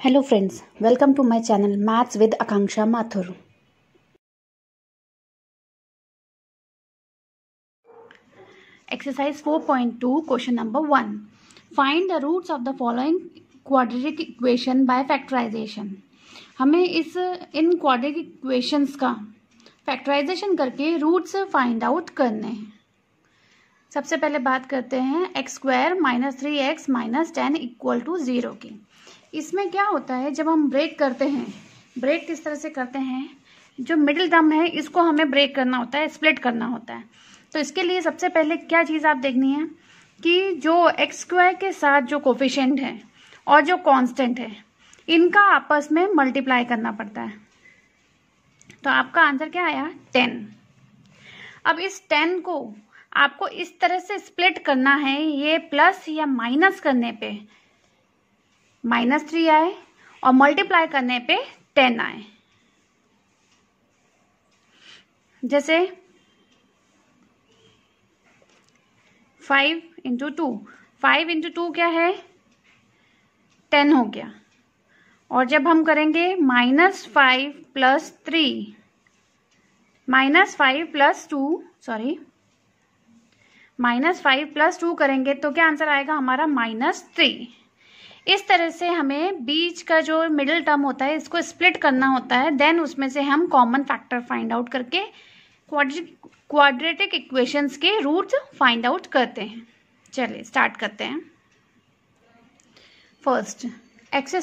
Hello friends welcome to my channel maths with Akanksha Mathur exercise 4.2 question number one find the roots of the following quadratic equation by factorisation हमें इस इन quadratic equations का factorisation करके roots find out करने हैं सबसे पहले बात करते हैं X square minus three x minus ten equal to zero की इसमें क्या होता है जब हम ब्रेक करते हैं ब्रेक किस तरह से करते हैं जो मिडिल दम है इसको हमें ब्रेक करना होता है स्प्लिट करना होता है तो इसके लिए सबसे पहले क्या चीज़ आप देखनी है कि जो एक्स स्क्वायर के साथ जो कोफिशेंट है और जो कांस्टेंट है इनका आपस में मल्टीप्लाई करना पड़ता है तो आपका आंसर क्या आया टेन अब इस टेन को आपको इस तरह से स्प्लिट करना है ये प्लस या माइनस करने पे माइनस थ्री आए और मल्टीप्लाई करने पे टेन आए जैसे five into two five into two क्या है टेन हो गया और जब हम करेंगे minus five plus three minus five plus two sorry minus five plus two करेंगे तो क्या आंसर आएगा हमारा माइनस थ्री इस तरह से हमें बीच का जो मिडिल टर्म होता है इसको स्प्लिट करना होता है देन उसमें से हम कॉमन फैक्टर फाइंड आउट करके क्वाड्रेटिक इक्वेशंस के रूट्स फाइंड आउट करते हैं चलिए स्टार्ट करते हैं first X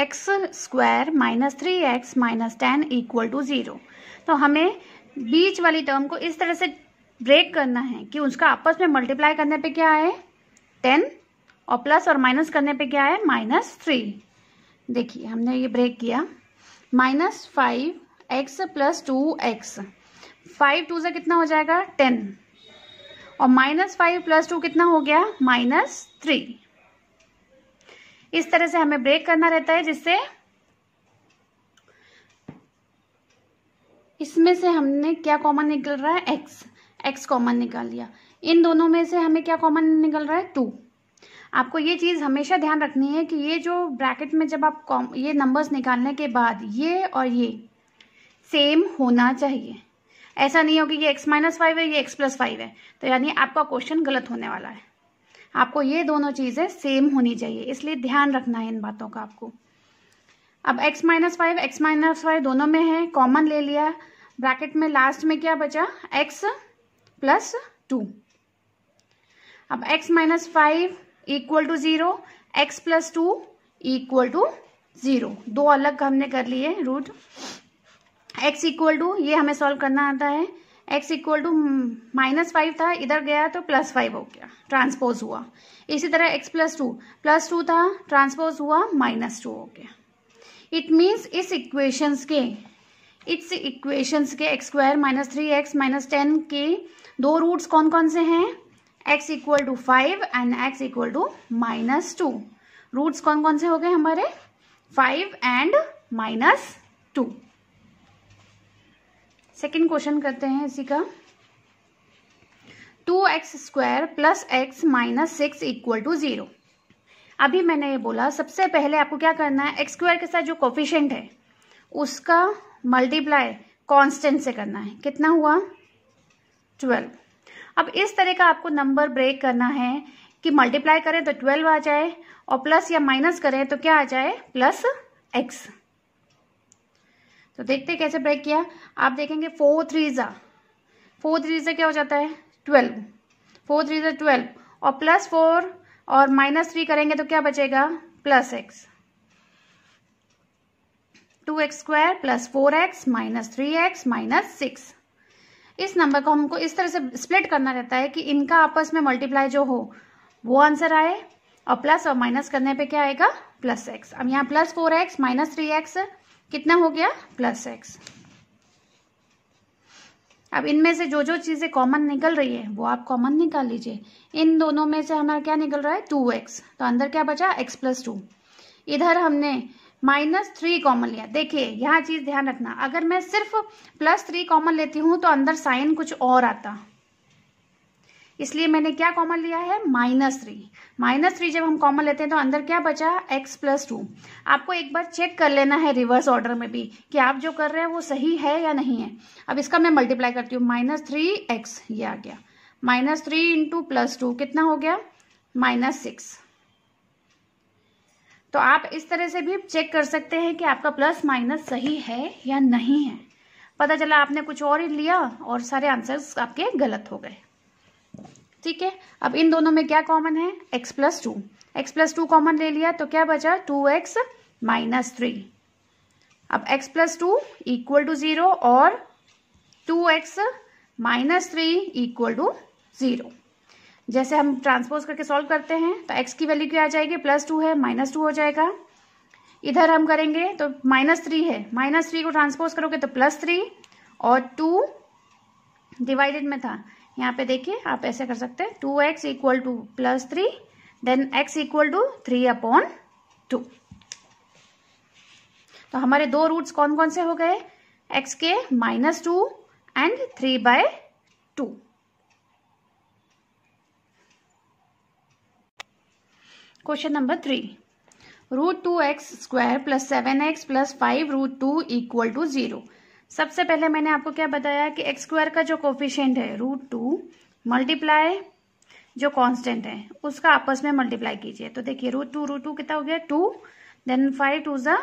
X square minus three x minus ten equal to zero तो हमें बीच वाली टर्म को इस तरह से ब्रेक करना है कि उसका आपस में मल्टीप्लाई करने पे क्या है टेन और प्लस और माइनस करने पे क्या है माइनस थ्री देखिए हमने ये ब्रेक किया minus five X plus two X five two से कितना हो जाएगा टेन और माइनस फाइव प्लस टू कितना हो गया माइनस थ्री इस तरह से हमें ब्रेक करना रहता है जिससे इसमें से हमने क्या कॉमन निकल रहा है एक्स एक्स कॉमन निकाल लिया इन दोनों में से हमें क्या कॉमन निकल रहा है टू आपको ये चीज़ हमेशा ध्यान रखनी है कि ये जो ब्रैकेट में जब आप कॉम ये नंबर्स निकालने के बाद ये और ये सेम होना चाहिए ऐसा नहीं हो कि ये x माइनस फाइव है ये x प्लस फाइव है तो यानी आपका क्वेश्चन गलत होने वाला है आपको ये दोनों चीज़ें सेम होनी चाहिए इसलिए ध्यान रखना है इन बातों का आपको अब x minus five X minus five दोनों में है कॉमन ले लिया ब्रैकेट में लास्ट में क्या बचा x प्लस टू अब x minus five equal to zero X plus two equal to zero दो अलग हमने कर लिए रूट एक्स इक्वल टू ये हमें सॉल्व करना आता है X equal to minus five था इधर गया तो प्लस फाइव हो गया ट्रांसपोज हुआ इसी तरह X plus two plus two था ट्रांसपोज हुआ माइनस टू हो गया इट मीन्स इस इक्वेशंस के इट्स इक्वेशंस के X square minus three x minus ten के दो रूट्स कौन कौन से हैं x equal to five and x equal to minus two roots कौन कौन से हो गए हमारे five and minus two second question करते हैं इसी का two x square plus x minus six equal to zero अभी मैंने ये बोला सबसे पहले आपको क्या करना है एक्स स्क्वायर के साथ जो कोफिशेंट है उसका मल्टीप्लाई कांस्टेंट से करना है कितना हुआ ट्वेल्व अब इस तरह का आपको नंबर ब्रेक करना है कि मल्टीप्लाई करें तो ट्वेल्व आ जाए और प्लस या माइनस करें तो क्या आ जाए प्लस एक्स तो देखते कैसे ब्रेक किया आप देखेंगे फोर थ्री ज़ा फोर थ्री ज़ा क्या हो जाता है ट्वेल्व फोर थ्री ज़ा ट्वेल्व और प्लस फोर और माइनस थ्री करेंगे तो क्या बचेगा plus x two x square plus four x minus three x minus six इस नंबर को हमको इस तरह से स्प्लिट करना रहता है कि इनका आपस में मल्टीप्लाई जो हो वो आंसर आए और प्लस और माइनस करने पे क्या आएगा प्लस एक्स अब यहाँ plus four x minus three x कितना हो गया प्लस एक्स अब इनमें से जो जो चीज़ें कॉमन निकल रही है वो आप कॉमन निकाल लीजिए इन दोनों में से हमारा क्या निकल रहा है टू एक्स तो अंदर क्या बचा एक्स प्लस टू इधर हमने माइनस थ्री कॉमन लिया देखिए यहाँ चीज़ ध्यान रखना अगर मैं सिर्फ प्लस थ्री कॉमन लेती हूँ तो अंदर साइन कुछ और आता इसलिए मैंने क्या कॉमन लिया है माइनस थ्री माइनस थ्री जब हम कॉमन लेते हैं तो अंदर क्या बचा एक्स प्लस टू आपको एक बार चेक कर लेना है रिवर्स ऑर्डर में भी कि आप जो कर रहे हैं वो सही है या नहीं है अब इसका मैं मल्टीप्लाई करती हूँ माइनस थ्री एक्स ये आ गया minus three into plus two कितना हो गया माइनस सिक्स तो आप इस तरह से भी चेक कर सकते हैं कि आपका प्लस माइनस सही है या नहीं है पता चला आपने कुछ और ही लिया और सारे आंसर्स आपके गलत हो गए ठीक है अब इन दोनों में क्या कॉमन है x plus two x plus two common ले लिया तो क्या बचा टू एक्स माइनस थ्री अब x plus two equal to zero और two x minus three equal to zero जैसे हम ट्रांसपोज करके सॉल्व करते हैं तो एक्स की वैल्यू क्या आ जाएगी प्लस टू है माइनस टू हो जाएगा इधर हम करेंगे तो माइनस थ्री है माइनस थ्री को ट्रांसपोज करोगे तो प्लस थ्री और टू डिवाइडेड में था यहाँ पे देखिए आप ऐसे कर सकते हैं two x equal to plus three then x equal to three upon two तो हमारे दो रूट्स कौन कौन से हो गए एक्स के minus two and three by two question number three root two x square plus seven x plus five root two equal to zero सबसे पहले मैंने आपको क्या बताया कि एक्स स्क्वायर का जो कोफिशेंट है रूट टू मल्टीप्लाई जो कांस्टेंट है उसका आपस में मल्टीप्लाई कीजिए तो देखिए रूट टू रूट टू कितना हो गया टू देन फाइव टू ज़ा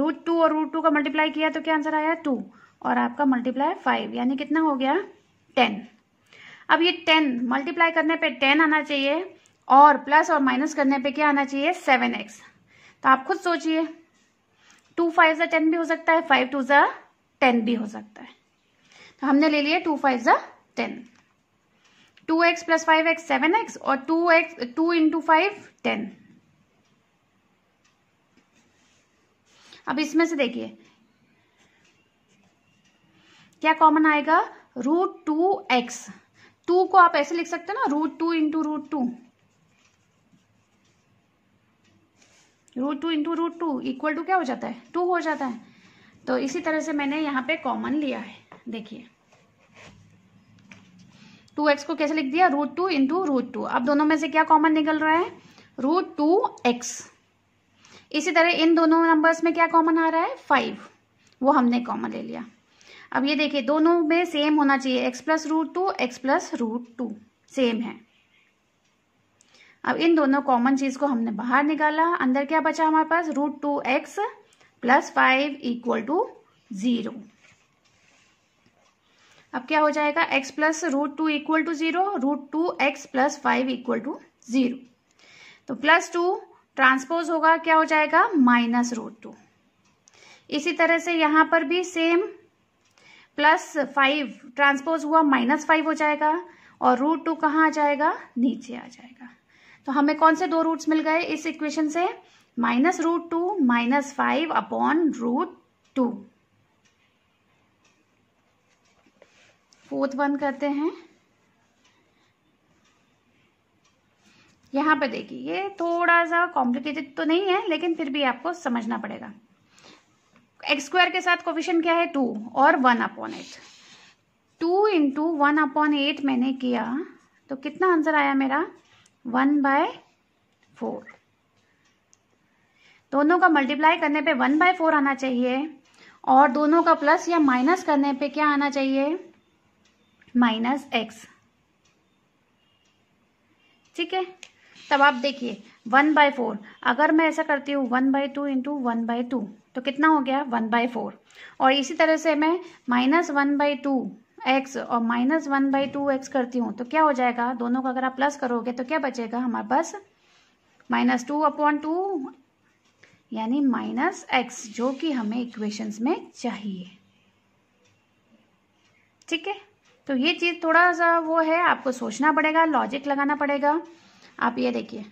रूट टू और रूट टू का मल्टीप्लाई किया तो क्या आंसर आया टू और आपका मल्टीप्लाई फाइव यानी कितना हो गया टेन अब ये टेन मल्टीप्लाई करने पे टेन आना चाहिए और प्लस और माइनस करने पे क्या आना चाहिए सेवन एक्स तो आप खुद सोचिए टू फाइव ज़ा टेन भी हो सकता है फाइव टू ज़ा टेन भी हो सकता है तो हमने ले लिया टू फाइव ज़ा ten two x plus five x seven x और two x two into five ten अब इसमें से देखिए क्या कॉमन आएगा रूट टू एक्स टू को आप ऐसे लिख सकते हो ना root two into root two root two into root two equal to क्या हो जाता है टू हो जाता है तो इसी तरह से मैंने यहाँ पे कॉमन लिया है देखिए टू एक्स को कैसे लिख दिया root two into root two अब दोनों में से क्या कॉमन निकल रहा है रूट टू एक्स इसी तरह इन दोनों नंबर्स में क्या कॉमन आ रहा है फाइव वो हमने कॉमन ले लिया अब ये देखिए दोनों में सेम होना चाहिए x plus root two x plus root two same है अब इन दोनों कॉमन चीज को हमने बाहर निकाला अंदर क्या बचा हमारे पास root two x plus five equal to zero अब क्या हो जाएगा x plus root two equal to zero root two x plus five equal to zero तो प्लस टू ट्रांसपोज होगा क्या हो जाएगा माइनस रूट टू इसी तरह से यहां पर भी सेम प्लस फाइव ट्रांसपोज हुआ माइनस फाइव हो जाएगा और रूट टू कहाँ आ जाएगा नीचे आ जाएगा तो हमें कौन से दो रूट्स मिल गए इस इक्वेशन से minus root two minus five upon root two fourth one करते हैं यहां पे देखिए ये थोड़ा सा कॉम्प्लिकेटेड तो नहीं है लेकिन फिर भी आपको समझना पड़ेगा एक्स स्क्वायर के साथ क्वेश्चन क्या है टू और one upon eight two into one upon eight मैंने किया तो कितना आंसर आया मेरा वन बाय फोर दोनों का मल्टीप्लाई करने पे वन बाय फोर आना चाहिए और दोनों का प्लस या माइनस करने पे क्या आना चाहिए माइनस एक्स ठीक है तब आप देखिए वन बाय फोर अगर मैं ऐसा करती हूँ one by two into one by two तो कितना हो गया वन बाय फोर और इसी तरह से मैं minus one by two x और minus one by two x करती हूँ तो क्या हो जाएगा दोनों को अगर आप प्लस करोगे तो क्या बचेगा हमारे पास माइनस टू अपॉन टू यानी माइनस एक्स जो कि हमें इक्वेशंस में चाहिए ठीक है तो ये चीज़ थोड़ा सा वो है आपको सोचना पड़ेगा लॉजिक लगाना पड़ेगा आप ये देखिए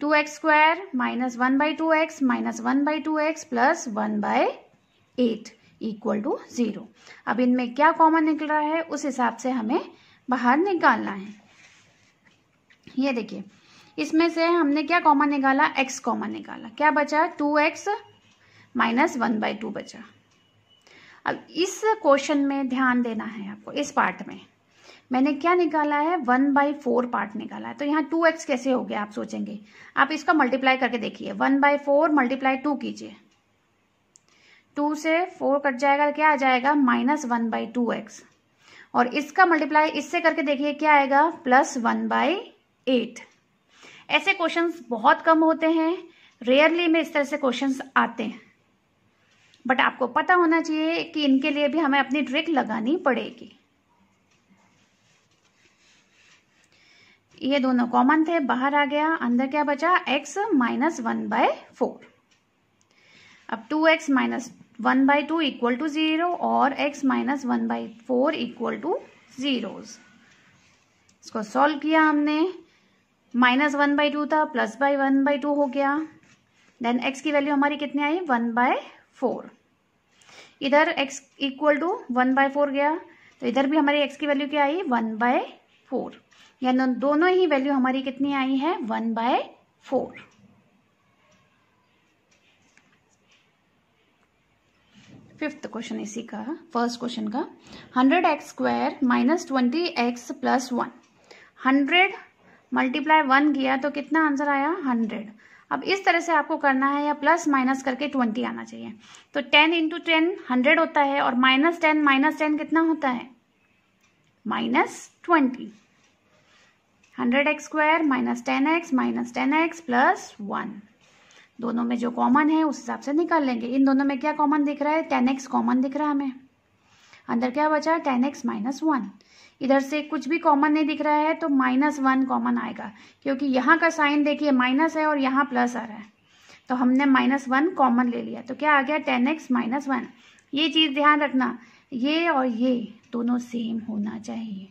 two x square minus one by two x minus one by two x plus one by eight equal to zero अब इनमें क्या कॉमन निकल रहा है उस हिसाब से हमें बाहर निकालना है ये देखिए इसमें से हमने क्या कॉमन निकाला एक्स कॉमन निकाला क्या बचा two x minus one by two बचा अब इस क्वेश्चन में ध्यान देना है आपको इस पार्ट में मैंने क्या निकाला है वन बाई फोर पार्ट निकाला है तो यहाँ टू एक्स कैसे हो गया आप सोचेंगे आप इसका मल्टीप्लाई करके देखिए one by four multiply two कीजिए टू से फोर कट जाएगा क्या आ जाएगा minus one by two x और इसका मल्टीप्लाई इससे करके देखिए क्या आएगा प्लस वन बाई एट ऐसे क्वेश्चन बहुत कम होते हैं रेयरली में इस तरह से क्वेश्चन आते हैं बट आपको पता होना चाहिए कि इनके लिए भी हमें अपनी ट्रिक लगानी पड़ेगी ये दोनों कॉमन थे बाहर आ गया अंदर क्या बचा x minus one by four अब two x minus one by two equal to zero और x minus one by four equal to zeros इसको सॉल्व किया हमने माइनस वन बाई टू था plus by one by two हो गया then x की value हमारी कितनी आई वन बाय फोर इधर x equal to one by four गया तो इधर भी हमारी एक्स की वैल्यू क्या आई वन बाय फोर यानी दोनों ही वैल्यू हमारी कितनी आई है one by four fifth question इसी का फर्स्ट क्वेश्चन का hundred x square minus twenty x plus one hundred multiply one किया तो कितना आंसर आया हंड्रेड अब इस तरह से आपको करना है या प्लस माइनस करके ट्वेंटी आना चाहिए तो टेन इंटू टेन हंड्रेड होता है और माइनस टेन माइनस टेन कितना होता है minus twenty hundred x square minus ten x minus ten x plus one दोनों में जो कॉमन है उस हिसाब से निकाल लेंगे इन दोनों में क्या कॉमन दिख रहा है टेन एक्स कॉमन दिख रहा है हमें अंदर क्या बचा टेन एक्स माइनस वन इधर से कुछ भी कॉमन नहीं दिख रहा है तो माइनस वन कॉमन आएगा क्योंकि यहाँ का साइन देखिए माइनस है और यहाँ प्लस आ रहा है तो हमने माइनस वन कॉमन ले लिया तो क्या आ गया टेन एक्स माइनस वन ये चीज़ ध्यान रखना ये और ये दोनों सेम होना चाहिए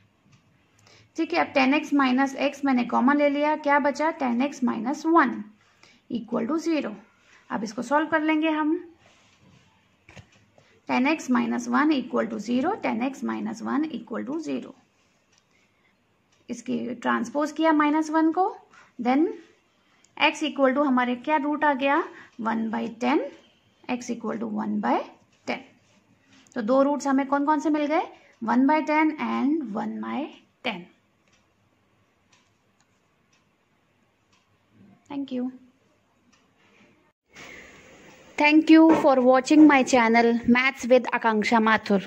ठीक है अब टेन एक्स माइनस एक्स मैंने कॉमन ले लिया क्या बचा ten x minus one equal to zero अब इसको सॉल्व कर लेंगे हम ten x minus one equal to zero ten x minus one equal to zero इसकी ट्रांसपोज किया माइनस वन को देन x इक्वल टू हमारे क्या रूट आ गया one by ten x equal to one by ten तो दो roots हमें कौन कौन से मिल गए one by ten and one by ten thank you Thank you for watching my channel Maths with Akanksha Mathur.